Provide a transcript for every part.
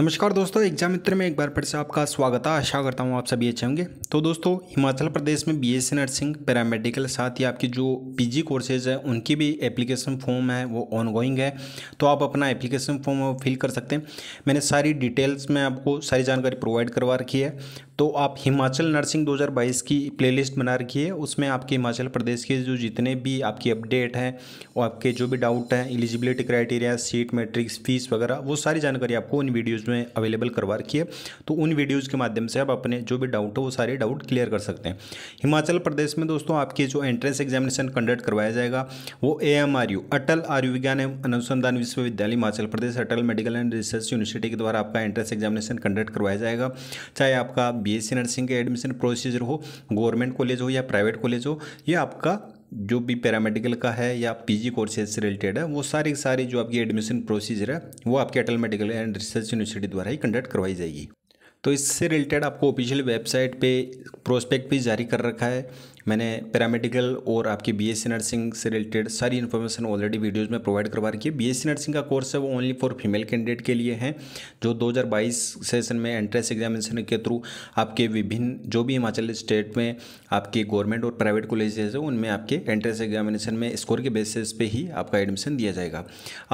नमस्कार दोस्तों एग्जाम मित्र में एक बार फिर से आपका स्वागत है आशा करता हूँ आप सभी अच्छे होंगे तो दोस्तों हिमाचल प्रदेश में बीएससी नर्सिंग पैरामेडिकल साथ ही आपकी जो पीजी कोर्सेज हैं उनकी भी एप्लीकेशन फॉर्म है वो ऑनगोइंग है तो आप अपना एप्लीकेशन फॉर्म फिल कर सकते हैं मैंने सारी डिटेल्स में आपको सारी जानकारी प्रोवाइड करवा रखी है तो आप हिमाचल नर्सिंग 2022 की प्लेलिस्ट बना रखी है उसमें आपके हिमाचल प्रदेश के जो जितने भी आपकी अपडेट हैं और आपके जो भी डाउट हैं eligibility criteria seat matrix fees वगैरह वो सारी जानकारी आपको इन वीडियोज़ प्लेलिस्ट में अवेलेबल करवा रखी है तो उन वीडियोज़ के माध्यम से आप अपने जो भी डाउट हो वो सारे डाउट क्लियर कर सकते हैं हिमाचल प्रदेश में दोस्तों आपके जो एंट्रेंस एग्जामिनेशन कंडक्ट करवाया जाएगा वो ए अटल आयुर्विज्ञान एवं अनुसंधान विश्वविद्यालय Himachal Pradesh Atal medical and research university के द्वारा आपका एंट्रेंस एग्जामिनेशन कंडक्ट करवाया जाएगा चाहे आपका बी नर्सिंग के एडमिशन प्रोसीजर हो गवर्नमेंट कॉलेज हो या प्राइवेट कॉलेज हो ये आपका जो भी पैरामेडिकल का है या पीजी कोर्सेज से रिलेटेड है वो सारी सारी जो आपकी एडमिशन प्रोसीजर है वो आपके Atal medical and research university द्वारा ही कंडक्ट करवाई जाएगी तो इससे रिलेटेड आपको ऑफिशियल वेबसाइट पे प्रोस्पेक्ट भी जारी कर रखा है मैंने पैरामेडिकल और आपकी बी एस नर्सिंग से रिलेटेड सारी इन्फॉर्मेशन ऑलरेडी वीडियोज़ में प्रोवाइड करवा रखी है बी एस नर्सिंग का कोर्स है वो ओनली फॉर फीमेल कैंडिडेट के लिए है जो 2022 सेशन में एंट्रेंस एग्जामिनेशन के थ्रू आपके विभिन्न जो भी हिमाचल स्टेट में आपके गवर्नमेंट और प्राइवेट कॉलेजेस हैं उनमें आपके एंट्रेंस एग्जामिनेशन में स्कोर के बेसिस पर ही आपका एडमिशन दिया जाएगा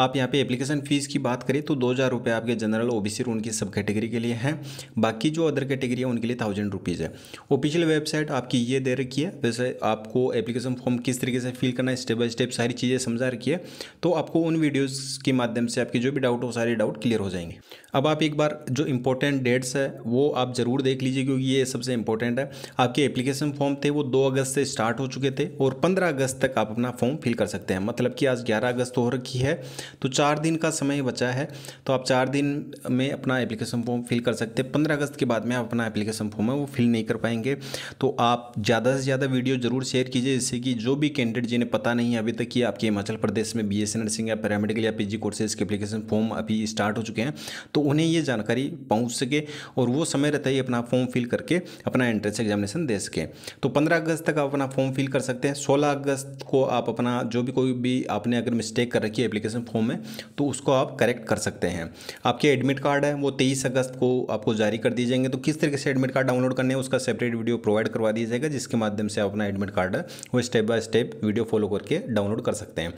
आप यहाँ पर एप्लीकेशन फ़ीस की बात करें तो दो हज़ार रुपये आपके जनरल ओ बी सी उनकी सब कैटेगरी के लिए हैं बाकी जो अदर कैटेगरी है उनके लिए थाउजेंड रुपीज़ है ऑफिशियल वेबसाइट आपकी ये दे रखी है जैसे आपको एप्लीकेशन फॉर्म किस तरीके से फिल करना है स्टेप बाय स्टेप सारी चीज़ें समझा रखी है तो आपको उन वीडियोज़ के माध्यम से आपके जो भी डाउट हो सारे डाउट क्लियर हो जाएंगे अब आप एक बार जो इंपॉर्टेंट डेट्स है वो आप ज़रूर देख लीजिए क्योंकि ये सबसे इंपॉर्टेंट है आपके एप्लीकेशन फॉर्म थे वो दो अगस्त से स्टार्ट हो चुके थे और पंद्रह अगस्त तक आप अपना फॉर्म फिल कर सकते हैं मतलब कि आज ग्यारह अगस्त हो रखी है तो चार दिन का समय बचा है तो आप चार दिन में अपना एप्लीकेशन फॉर्म फिल कर सकते हैं पंद्रह अगस्त के बाद में आप अपना एप्लीकेशन फॉर्म है वो फिल नहीं कर पाएंगे तो आप ज़्यादा से ज़्यादा ज़्यादा वीडियो जरूर शेयर कीजिए जिससे कि जो भी कैंडिडेट जिन्हें पता नहीं है अभी तक कि आपके हिमाचल प्रदेश में बी एस नर्सिंग या पैरामेडिकल या पी जी कोर्सेज के अपलीकेशन फॉर्म अभी स्टार्ट हो चुके हैं तो उन्हें ये जानकारी पहुँच सके और वो समय रहता ही अपना फॉर्म फिल करके अपना एंट्रेंस एग्जामिनेशन दे सके तो पंद्रह अगस्त तक आप अपना फॉर्म फिल कर सकते हैं सोलह अगस्त को आप अपना जो भी कोई भी आपने अगर मिस्टेक कर रखी है एप्लीकेशन फॉर्म में तो उसको आप करेक्ट कर सकते हैं आपके एडमिट कार्ड है वो तेईस अगस्त को आपको जारी कर दिए जाएंगे तो किस तरीके से एडमिट कार्ड डाउनलोड करने है उसका सेपरेट वीडियो प्रोवाइड करवा दिया जाएगा जिसके माध्यम से आप अपना एडमिट कार्ड है वो step by step video follow करके डाउनलोड कर सकते हैं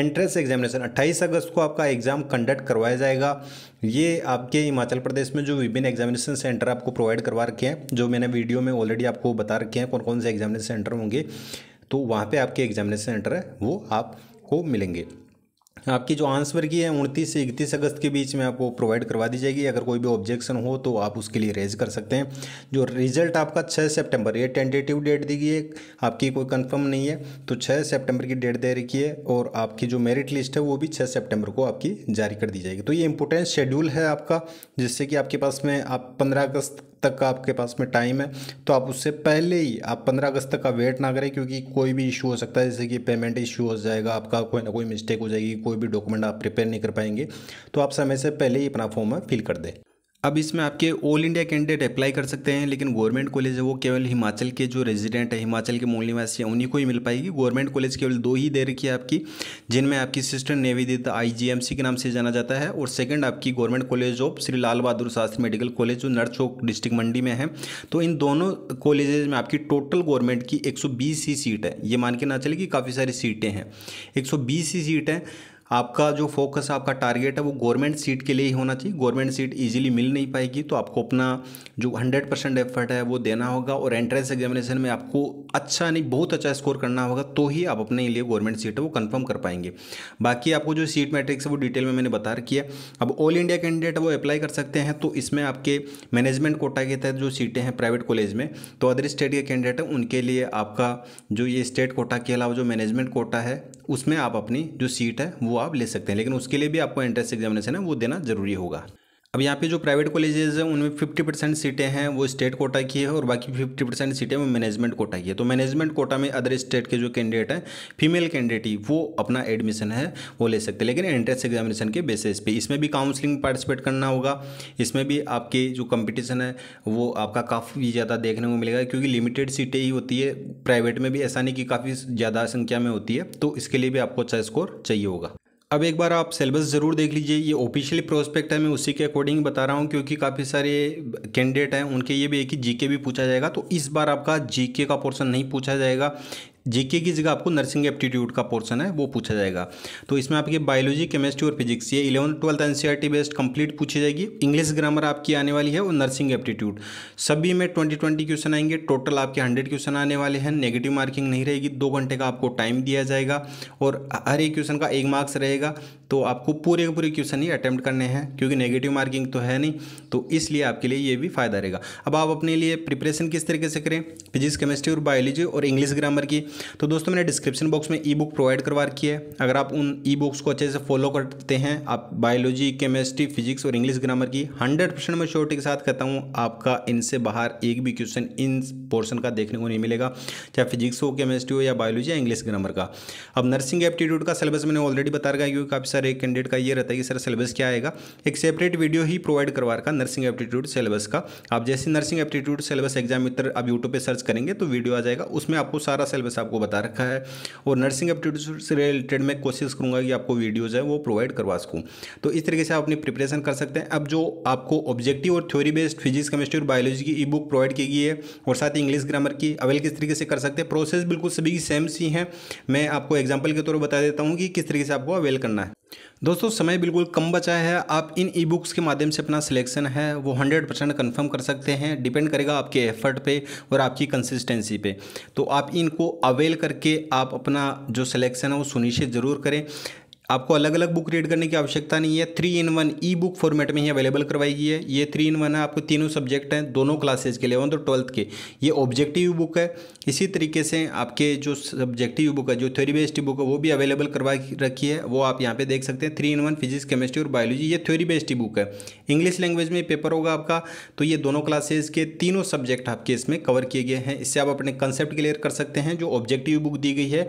एंट्रेंस एग्जामिनेशन अट्ठाईस अगस्त को आपका एग्जाम कंडक्ट करवाया जाएगा ये आपके हिमाचल प्रदेश में जो विभिन्न एग्जामिनेशन सेंटर आपको प्रोवाइड करवा रखे हैं जो मैंने वीडियो में ऑलरेडी आपको बता रखे हैं कौन कौन से एग्जामिनेशन सेंटर होंगे तो वहाँ पर आपके एग्जामिनेशन सेंटर है वो आपको मिलेंगे आपकी जो आंसर की है उनतीस से इकतीस अगस्त के बीच में आपको प्रोवाइड करवा दी जाएगी अगर कोई भी ऑब्जेक्शन हो तो आप उसके लिए रेज कर सकते हैं जो रिजल्ट आपका 6 सितंबर ये टेंटेटिव डेट दी गई है आपकी कोई कंफर्म नहीं है तो 6 सितंबर की डेट दे रखी है और आपकी जो मेरिट लिस्ट है वो भी छः सेप्टेम्बर को आपकी जारी कर दी जाएगी तो ये इंपॉर्टेंट शेड्यूल है आपका जिससे कि आपके पास में आप पंद्रह अगस्त तक आपके पास में टाइम है तो आप उससे पहले ही आप पंद्रह अगस्त तक का वेट ना करें क्योंकि कोई भी इशू हो सकता है जैसे कि पेमेंट इशू हो जाएगा आपका कोई ना कोई मिस्टेक हो जाएगी कोई भी डॉक्यूमेंट आप प्रिपेयर नहीं कर पाएंगे तो आप समय से पहले ही अपना फॉर्म फिल कर दें अब इसमें आपके ऑल इंडिया कैंडिडेट अप्लाई कर सकते हैं लेकिन गवर्नमेंट कॉलेज है वो केवल हिमाचल के जो रेजिडेंट है हिमाचल के मूल निवासी हैं उन्हीं को ही मिल पाएगी गवर्नमेंट कॉलेज केवल दो ही दे रखी है आपकी जिनमें आपकी सिस्टर नेवेदित आईजीएमसी के नाम से जाना जाता है और सेकेंड आपकी government college of Shri Lal Bahadur Shastri medical college जो नर चौक डिस्ट्रिक्ट मंडी में है तो इन दोनों कॉलेज में आपकी टोटल गवर्नमेंट की एक ही सीट है ये मान के ना चले कि काफ़ी सारी सीटें हैं एक ही सीट है आपका जो फोकस आपका टारगेट है वो गवर्नमेंट सीट के लिए ही होना चाहिए गवर्नमेंट सीट ईजिली मिल नहीं पाएगी तो आपको अपना जो हंड्रेड परसेंट एफर्ट है वो देना होगा और एंट्रेंस एग्जामिनेशन में आपको अच्छा नहीं बहुत अच्छा स्कोर करना होगा तो ही आप अपने लिए गवर्नमेंट सीट है वो कन्फर्म कर पाएंगे बाकी आपको जो सीट मैट्रिक्स है वो डिटेल में मैंने बता रखी है अब ऑल इंडिया कैंडिडेट वो अप्लाई कर सकते हैं तो इसमें आपके मैनेजमेंट कोटा के तहत जो सीटें हैं प्राइवेट कॉलेज में तो अदर स्टेट के कैंडिडेट हैं उनके लिए आपका जो ये स्टेट कोटा के अलावा जो मैनेजमेंट कोटा है उसमें आप अपनी जो सीट है वो आप ले सकते हैं लेकिन उसके लिए भी आपको एंट्रेंस एग्जामिनेशन है वो देना जरूरी होगा अब यहाँ पे जो प्राइवेट कॉलेजेस हैं उनमें 50 परसेंट सीटें हैं वो स्टेट कोटा की है और बाकी 50 परसेंट सीटें वो मैनेजमेंट कोटा की है तो मैनेजमेंट कोटा में अदर स्टेट के जो कैंडिडेट हैं फीमेल कैंडिडेट ही वो अपना एडमिशन है वो ले सकते हैं लेकिन एंट्रेंस एग्जामिनेशन के बेसिस पे इसमें भी काउंसलिंग पार्टिसिपेट करना होगा इसमें भी आपकी जो कंपिटिशन है वो आपका काफ़ी ज़्यादा देखने को मिलेगा क्योंकि लिमिटेड सीटें ही होती है प्राइवेट में भी ऐसा नहीं कि काफ़ी ज़्यादा संख्या में होती है तो इसके लिए भी आपको अच्छा स्कोर चाहिए होगा अब एक बार आप सिलेबस ज़रूर देख लीजिए ये ऑफिशियली प्रोस्पेक्ट है मैं उसी के अकॉर्डिंग बता रहा हूँ क्योंकि काफ़ी सारे कैंडिडेट हैं उनके ये भी है कि जीके भी पूछा जाएगा तो इस बार आपका जीके का पोर्शन नहीं पूछा जाएगा जीके की जगह आपको नर्सिंग एप्टीट्यूड का पोर्सन है वो पूछा जाएगा तो इसमें आपकी बायोलॉजी केमिस्ट्री और फिजिक्स ये eleven twelfth NCERT based complete पूछी जाएगी इंग्लिश ग्रामर आपकी आने वाली है और नर्सिंग एप्टीट्यूड सभी में ट्वेंटी ट्वेंटी क्वेश्चन आएंगे टोटल आपके हंड्रेड क्वेश्चन आने वाले हैं नेगेटिव मार्किंग नहीं रहेगी दो घंटे का आपको टाइम दिया जाएगा और हर एक क्वेश्चन का एक मार्क्स रहेगा तो आपको पूरे के पूरे क्वेश्चन ही अटैम्प्ट करने हैं क्योंकि नेगेटिव मार्किंग तो है नहीं तो इसलिए आपके लिए ये भी फायदा रहेगा अब आप अपने लिए प्रिपरेशन किस तरीके से करें फिजिक्स केमिस्ट्री और बायोलॉजी और इंग्लिश ग्रामर की तो दोस्तों मैंने डिस्क्रिप्शन बॉक्स में ई बुक प्रोवाइड करवा रखी है अगर आप उन ई बुक्स को अच्छे से फॉलो करते हैं आप बायोलॉजी केमिस्ट्री फिजिक्स और इंग्लिश ग्रामर की हंड्रेड परसेंट मैं श्योरिटी के साथ कहता हूँ आपका इनसे बाहर एक भी क्वेश्चन इन पोर्सन का देखने को नहीं मिलेगा चाहे फिजिक्स हो केमिस्ट्री हो या बायोलॉजी या इंग्लिश ग्रामर का अब नर्सिंग एप्टीट्यूड का सिलेबस मैंने ऑलरेडी बता रखा है क्योंकि काफ़ी सर एक कैंडिडेट का ये रहता है कि सर सिलेबस क्या आएगा एक सेपरेट वीडियो ही प्रोवाइड करवा रखा नर्सिंग एप्टीट्यूड सिलेबस का आप जैसे nursing aptitude syllabus exam Mitra आप यूट्यूब पर सर्च करेंगे तो वीडियो आ जाएगा उसमें आपको सारा सिलेबस आपको बता रखा है और नर्सिंग एप्टीट्यूड से रिलेटेड मैं कोशिश करूँगा कि आपको वीडियोज़ है वो प्रोवाइड करवा सकूँ तो इस तरीके से आप अपनी प्रिपरेशन कर सकते हैं अब जो आपको ऑब्जेक्टिव और थ्योरी बेस्ड फिजिक्स केमिस्ट्री और बायोलॉजी की ई बुक प्रोवाइड की गई है और साथ ही इंग्लिश ग्रामर की अवेल किस तरीके से कर सकते हैं प्रोसेस बिल्कुल सभी सेम सी हैं मैं आपको एग्जाम्पल के तौर पर बता देता हूँ कि किस तरीके से आपको अवेल करना है दोस्तों समय बिल्कुल कम बचा है आप इन ई बुक्स के माध्यम से अपना सिलेक्शन है वो 100 परसेंट कन्फर्म कर सकते हैं डिपेंड करेगा आपके एफर्ट पे और आपकी कंसिस्टेंसी पे तो आप इनको अवेल करके आप अपना जो सिलेक्शन है वो सुनिश्चित ज़रूर करें आपको अलग अलग बुक रीड करने की आवश्यकता नहीं है three in one e book format में ही अवेलेबल करवाई गई है ये थ्री इन वन है आपको तीनों सब्जेक्ट हैं दोनों क्लासेज के इलेवंथ और ट्वेल्थ के ये ऑब्जेक्टिव बुक है इसी तरीके से आपके जो सब्जेक्टिव बुक है जो थ्योरी बेस्ड बुक है वो भी अवेलेबल करवा रखी है वो आप यहाँ पे देख सकते हैं three in one physics chemistry और बायोलॉजी ये थ्योरी बेस्ड बुक है इंग्लिश लैंग्वेज में पेपर होगा आपका तो ये दोनों क्लासेज के तीनों सब्जेक्ट आपके इसमें कवर किए गए हैं इससे आप अपने कंसेप्ट क्लियर कर सकते हैं जो ऑब्जेक्टिव बुक दी गई है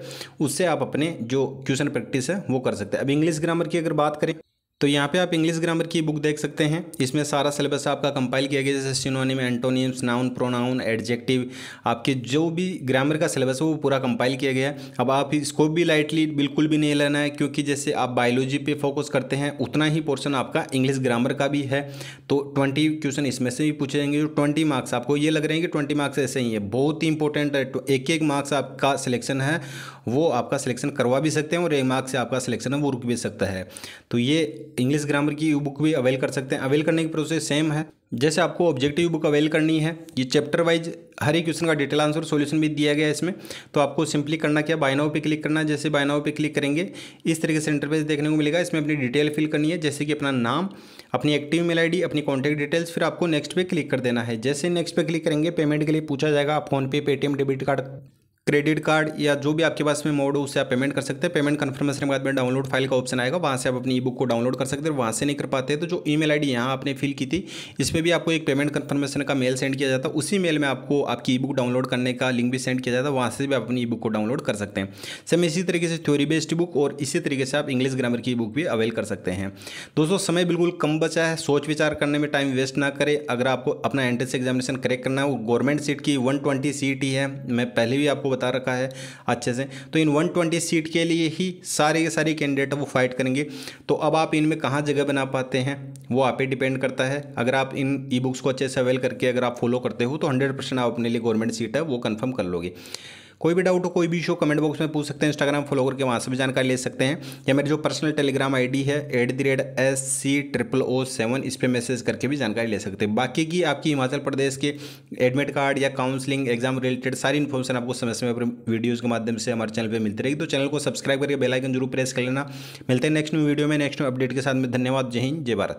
उससे आप अपने जो क्वेश्चन प्रैक्टिस है वो कर सकते हैं सकते हैं अब इंग्लिश ग्रामर की अगर बात करें तो यहाँ पे आप इंग्लिश ग्रामर की बुक देख सकते हैं इसमें सारा सिलेबस आपका कंपाइल किया गया जैसे synonym antonyms noun pronoun adjective आपके जो भी ग्रामर का सिलेबस है वो पूरा कंपाइल किया गया है अब आप इसको भी लाइटली बिल्कुल भी नहीं लेना है क्योंकि जैसे आप बायोलॉजी पे फोकस करते हैं उतना ही पोर्शन आपका इंग्लिश ग्रामर का भी है तो ट्वेंटी क्वेश्चन इसमें से भी पूछे जाएंगे जो ट्वेंटी मार्क्स आपको ये लग रहे हैं कि ट्वेंटी मार्क्स ऐसे ही है बहुत ही इंपॉर्टेंट है एक एक मार्क्स आपका सिलेक्शन है वो आपका सिलेक्शन करवा भी सकते हैं और ए मार्क से आपका सिलेक्शन है वो रुक भी सकता है तो ये इंग्लिश ग्रामर की बुक भी अवेल कर सकते हैं अवेल करने की प्रोसेस सेम है जैसे आपको ऑब्जेक्टिव बुक अवेल करनी है ये चैप्टर वाइज हर एक क्वेश्चन का डिटेल आंसर सॉल्यूशन भी दिया गया है इसमें तो आपको सिंपली करना क्या बायनाओ पे क्लिक करना जैसे बायनाओ पे क्लिक करेंगे इस तरीके से इंटरफेस देखने को मिलेगा इसमें अपनी डिटेल फिल करनी है जैसे कि अपना नाम अपनी एक्टिव मेल आई अपनी कॉन्टैक्ट डिटेल्स फिर आपको नेक्स्ट पे क्लिक कर देना है जैसे नेक्स्ट पे क्लिक करेंगे पेमेंट के लिए पूछा जाएगा आप PhonePe Paytm debit card credit card या जो भी आपके पास में मोड हो उससे आप पेमेंट कर सकते हैं पेमेंट कन्फर्मेशन के बाद में डाउनलोड फाइल का ऑप्शन आएगा वहाँ से आप अपनी ई बुक को डाउनलोड कर सकते हैं वहाँ से नहीं कर पाते तो जो ई मेल आई डी यहाँ आपने फिल की थी इसमें भी आपको एक पेमेंट कन्फर्मेशन का मेल सेंड किया जाता है उसी मेल में आपको आपकी ई बुक डाउनलोड करने का लिंक भी सेंड किया जाता है वहाँ से भी आप अपनी ई बुक को डाउनलोड कर सकते हैं सेम इसी तरीके से थ्योरी बेस्ड बुक और इसी तरीके से आप इंग्लिश ग्रामर की बुक भी अवेल कर सकते हैं दोस्तों समय बिल्कुल कम बचा है सोच विचार करने में टाइम वेस्ट ना करें अगर आपको अपना एंट्रेंस एग्जामिनेशन क्रैक करना है वो गवर्नमेंट सीट की वन ट्वेंटी सीट ही है मैं पहले भी आपको बता रखा है अच्छे से तो इन 120 सीट के लिए ही सारे के सारे कैंडिडेट वो फाइट करेंगे तो अब आप इनमें कहाँ जगह बना पाते हैं वो आप पे डिपेंड करता है अगर आप इन ई बुक्स को अच्छे से अवेल करके अगर आप फॉलो करते हो तो हंड्रेड आप अपने लिए गवर्नमेंट सीट है वो कन्फर्म कर लोगे कोई भी डाउट हो कोई भी इशू कमेंट बॉक्स में पूछ सकते हैं इंस्टाग्राम फॉलो करके वहाँ से भी जानकारी ले सकते हैं या मेरी जो पर्सनल टेलीग्राम आई है at the rate S C triple O seven इस पर मैसेज करके भी जानकारी ले सकते हैं बाकी की आपकी हिमाचल प्रदेश के एडमिट कार्ड या काउंसलिंग एग्जाम रिलेटेड सारी इन्फॉर्मेशन आपको समय समय पर वीडियोज़ के माध्यम से हमारे चैनल पर मिलती रहेगी तो चैनल को सब्सक्राइब करके बेलाइकन जरूर प्रेस कर लेना मिलते हैं नेक्स्ट वीडियो में नेक्स्ट अपडेट के साथ में धन्यवाद जय हिंद जय भारत